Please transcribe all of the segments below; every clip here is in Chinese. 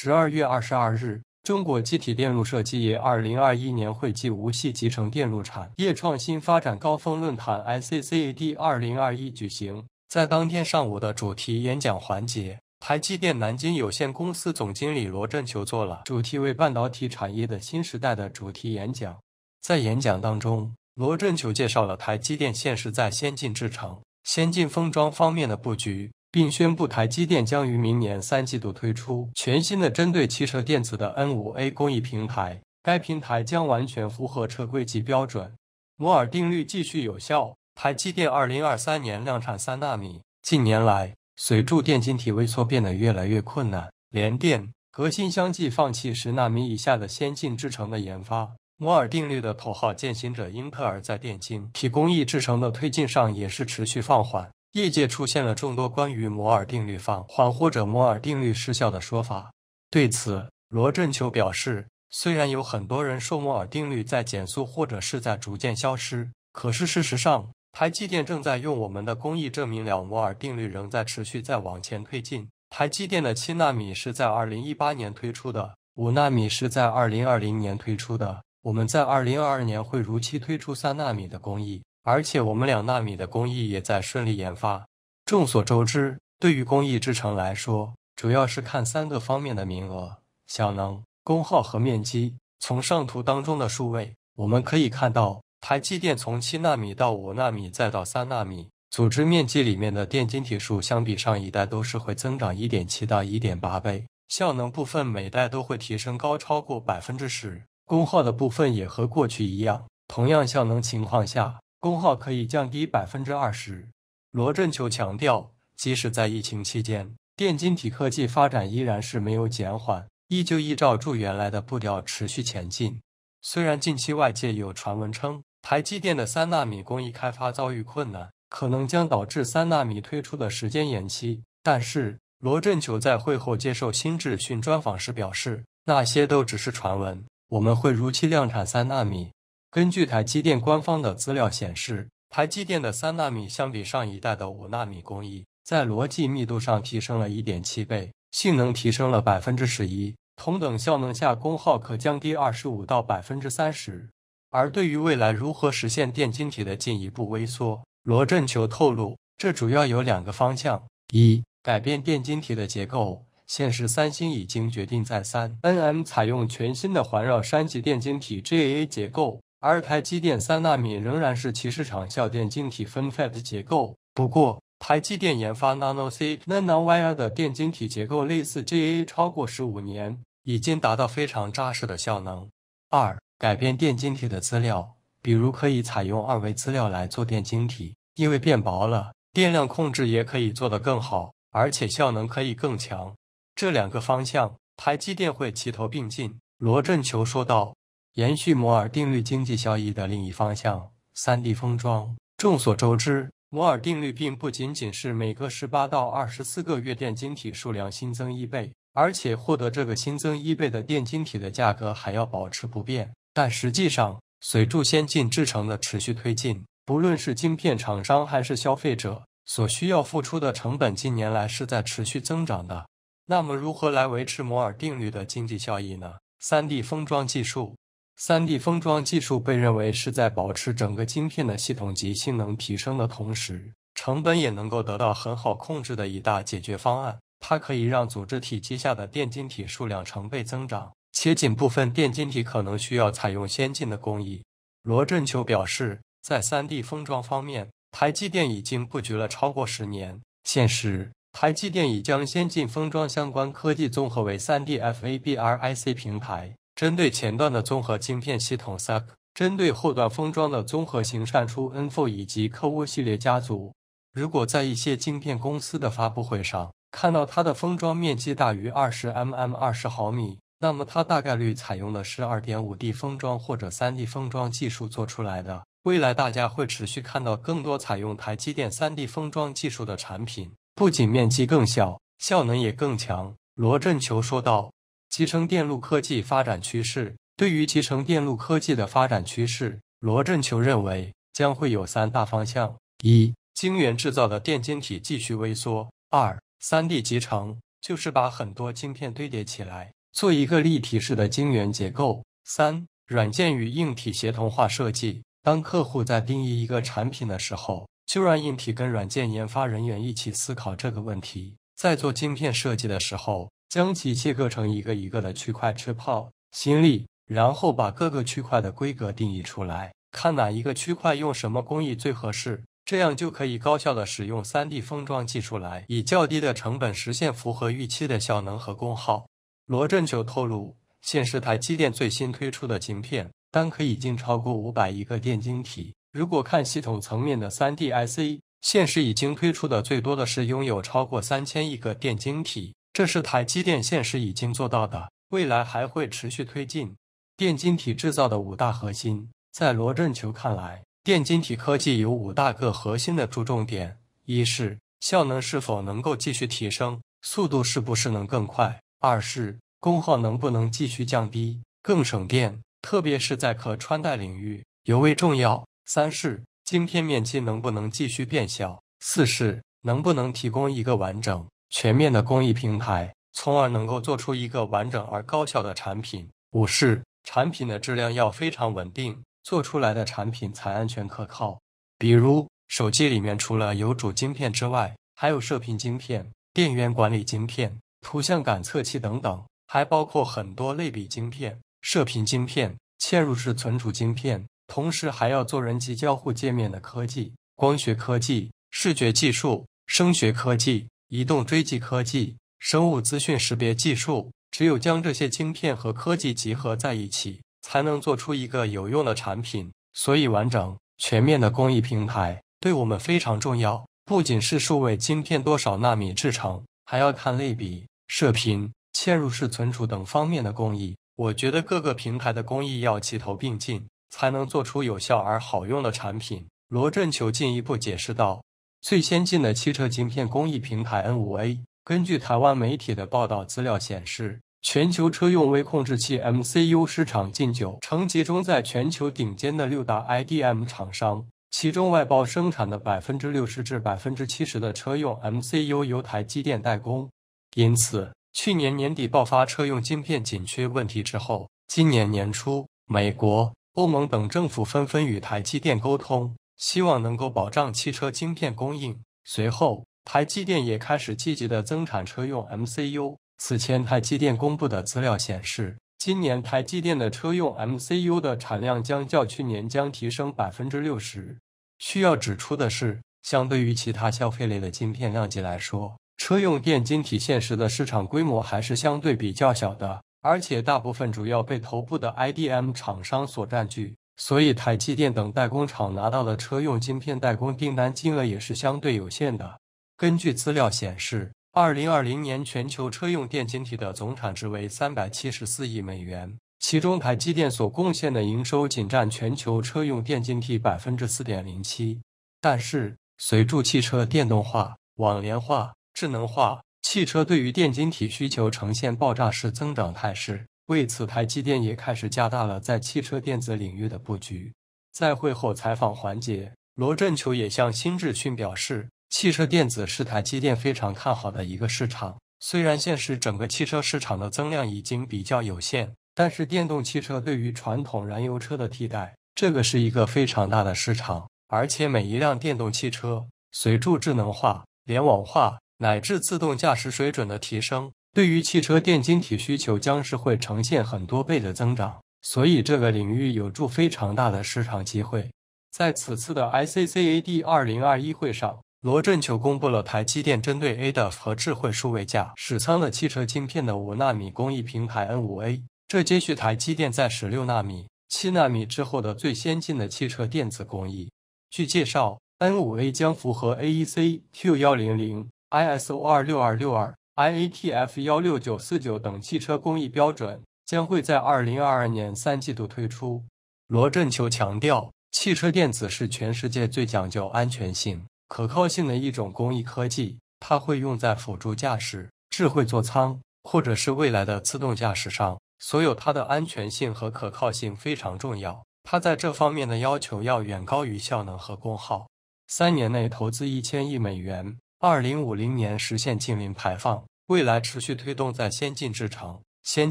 十二月二十二日，中国机体电路设计业二零二一年会暨无锡集成电路产业创新发展高峰论坛 i c c a d 二零二一）举行。在当天上午的主题演讲环节，台积电南京有限公司总经理罗振球做了主题为“半导体产业的新时代的”主题演讲。在演讲当中，罗振球介绍了台积电现实在先进制程、先进封装方面的布局。并宣布台积电将于明年三季度推出全新的针对汽车电子的 N5A 工艺平台，该平台将完全符合车规级标准。摩尔定律继续有效，台积电2023年量产三纳米。近年来，随着电晶体微缩变得越来越困难，联电、核心相继放弃十纳米以下的先进制程的研发。摩尔定律的头号践行者英特尔，在电晶体工艺制程的推进上也是持续放缓。业界出现了众多关于摩尔定律放缓或者摩尔定律失效的说法。对此，罗振球表示：“虽然有很多人说摩尔定律在减速或者是在逐渐消失，可是事实上，台积电正在用我们的工艺证明了摩尔定律仍在持续在往前推进。台积电的七纳米是在二零一八年推出的，五纳米是在二零二零年推出的，我们在二零二二年会如期推出三纳米的工艺。”而且我们两纳米的工艺也在顺利研发。众所周知，对于工艺制程来说，主要是看三个方面的名额：效能、功耗和面积。从上图当中的数位，我们可以看到，台积电从七纳米到五纳米再到三纳米，组织面积里面的电晶体数相比上一代都是会增长一点七到一点八倍。效能部分每代都会提升高超过百分之十，功耗的部分也和过去一样，同样效能情况下。功耗可以降低百分之二十。罗振球强调，即使在疫情期间，电晶体科技发展依然是没有减缓，依旧依照住原来的步调持续前进。虽然近期外界有传闻称台积电的三纳米工艺开发遭遇困难，可能将导致三纳米推出的时间延期，但是罗振球在会后接受新智讯专访时表示，那些都只是传闻，我们会如期量产三纳米。根据台积电官方的资料显示，台积电的三纳米相比上一代的五纳米工艺，在逻辑密度上提升了一点七倍，性能提升了百分之十一，同等效能下功耗可降低二十五到百分之三十。而对于未来如何实现电晶体的进一步微缩，罗振球透露，这主要有两个方向：一，改变电晶体的结构。现时三星已经决定在三 nm 采用全新的环绕三级电晶体 GAA 结构。而台积电三纳米仍然是其市场效电晶体分块的结构，不过台积电研发 nano C nano wire 的电晶体结构类似 GA 超过十五年，已经达到非常扎实的效能。二，改变电晶体的资料，比如可以采用二维资料来做电晶体，因为变薄了，电量控制也可以做得更好，而且效能可以更强。这两个方向，台积电会齐头并进。罗振球说道。延续摩尔定律经济效益的另一方向，三 D 封装。众所周知，摩尔定律并不仅仅是每隔十八到二十四个月电晶体数量新增一倍，而且获得这个新增一倍的电晶体的价格还要保持不变。但实际上，随着先进制程的持续推进，不论是晶片厂商还是消费者所需要付出的成本，近年来是在持续增长的。那么，如何来维持摩尔定律的经济效益呢？三 D 封装技术。3D 封装技术被认为是在保持整个晶片的系统级性能提升的同时，成本也能够得到很好控制的一大解决方案。它可以让组织体积下的电晶体数量成倍增长，且仅部分电晶体可能需要采用先进的工艺。罗振秋表示，在 3D 封装方面，台积电已经布局了超过十年。现时，台积电已将先进封装相关科技综合为 3D FABRIC 平台。针对前段的综合晶片系统 s u c 针对后段封装的综合型扇出 N4 以及科沃系列家族，如果在一些晶片公司的发布会上看到它的封装面积大于二十 mm 二十毫米，那么它大概率采用的是二点五 D 封装或者三 D 封装技术做出来的。未来大家会持续看到更多采用台积电三 D 封装技术的产品，不仅面积更小，效能也更强。罗振球说道。集成电路科技发展趋势，对于集成电路科技的发展趋势，罗振球认为将会有三大方向：一、晶圆制造的电晶体继续微缩；二、三 D 集成，就是把很多晶片堆叠起来，做一个立体式的晶圆结构；三、软件与硬体协同化设计。当客户在定义一个产品的时候，就让硬体跟软件研发人员一起思考这个问题，在做晶片设计的时候。将其切割成一个一个的区块，吃泡心粒，然后把各个区块的规格定义出来，看哪一个区块用什么工艺最合适，这样就可以高效的使用三 D 封装技术来，以较低的成本实现符合预期的效能和功耗。罗振球透露，现时台积电最新推出的晶片，单颗已经超过五百亿个电晶体。如果看系统层面的三 D IC，现时已经推出的最多的是拥有超过三千亿个电晶体。这是台积电现实已经做到的，未来还会持续推进。电晶体制造的五大核心，在罗振球看来，电晶体科技有五大个核心的注重点：一是效能是否能够继续提升，速度是不是能更快；二是功耗能不能继续降低，更省电，特别是在可穿戴领域尤为重要；三是晶片面积能不能继续变小；四是能不能提供一个完整。全面的工艺平台，从而能够做出一个完整而高效的产品。五是产品的质量要非常稳定，做出来的产品才安全可靠。比如手机里面除了有主晶片之外，还有射频晶片、电源管理晶片、图像感测器等等，还包括很多类比晶片、射频晶片、嵌入式存储晶片，同时还要做人机交互界面的科技、光学科技、视觉技术、声学科技。移动追迹科技生物资讯识别技术，只有将这些晶片和科技集合在一起，才能做出一个有用的产品。所以，完整全面的工艺平台对我们非常重要。不仅是数位晶片多少纳米制成，还要看类比、射频、嵌入式存储等方面的工艺。我觉得各个平台的工艺要齐头并进，才能做出有效而好用的产品。罗振球进一步解释道。最先进的汽车晶片工艺平台 N5A。根据台湾媒体的报道，资料显示，全球车用微控制器 MCU 市场近九成集中在全球顶尖的六大 IDM 厂商，其中外包生产的百分之六十至百分之七十的车用 MCU 由台积电代工。因此，去年年底爆发车用晶片紧缺问题之后，今年年初，美国、欧盟等政府纷纷与台积电沟通。希望能够保障汽车晶片供应。随后，台积电也开始积极的增产车用 MCU。此前，台积电公布的资料显示，今年台积电的车用 MCU 的产量将较去年将提升百分之六十。需要指出的是，相对于其他消费类的晶片量级来说，车用电晶体现实的市场规模还是相对比较小的，而且大部分主要被头部的 IDM 厂商所占据。所以，台积电等代工厂拿到的车用晶片代工订单金额也是相对有限的。根据资料显示，二零二零年全球车用电晶体的总产值为三百七十四亿美元，其中台积电所贡献的营收仅占全球车用电晶体百分之四点零七。但是，随住汽车电动化、网联化、智能化，汽车对于电晶体需求呈现爆炸式增长态势。为此，台积电也开始加大了在汽车电子领域的布局。在会后采访环节，罗振球也向新智勋表示，汽车电子是台积电非常看好的一个市场。虽然现实整个汽车市场的增量已经比较有限，但是电动汽车对于传统燃油车的替代，这个是一个非常大的市场。而且，每一辆电动汽车随着智能化、联网化乃至自动驾驶水准的提升。对于汽车电晶体需求将是会呈现很多倍的增长，所以这个领域有助非常大的市场机会。在此次的 ICCAD 二零二一会上，罗振球公布了台积电针对 A 的和智慧数位架使仓的汽车晶片的五纳米工艺平台 N 五 A，这接续台积电在十六纳米、七纳米之后的最先进的汽车电子工艺。据介绍，N 五 A 将符合 AEC Q 幺零零、ISO 二六二六二。IATF 幺六九四九等汽车工艺标准将会在二零二二年三季度推出。罗振球强调，汽车电子是全世界最讲究安全性、可靠性的一种工艺科技，它会用在辅助驾驶、智慧座舱，或者是未来的自动驾驶上。所有它的安全性和可靠性非常重要，它在这方面的要求要远高于效能和功耗。三年内投资一千亿美元。二零五零年实现净零排放，未来持续推动在先进制程、先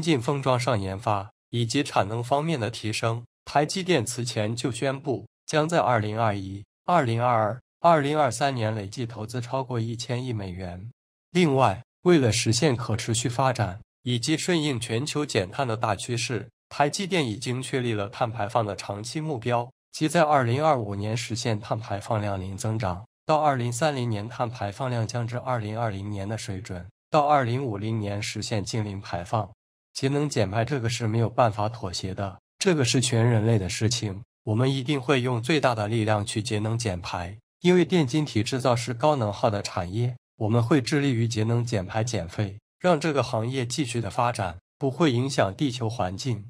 进封装上研发，以及产能方面的提升。台积电此前就宣布，将在二零二一、二零二二、二零二三年累计投资超过一千亿美元。另外，为了实现可持续发展以及顺应全球减碳的大趋势，台积电已经确立了碳排放的长期目标，即在二零二五年实现碳排放量零增长。到二零三零年，碳排放量降至二零二零年的水准；到二零五零年，实现净零排放。节能减排这个是没有办法妥协的，这个是全人类的事情。我们一定会用最大的力量去节能减排，因为电晶体制造是高能耗的产业。我们会致力于节能减排减费，让这个行业继续的发展，不会影响地球环境。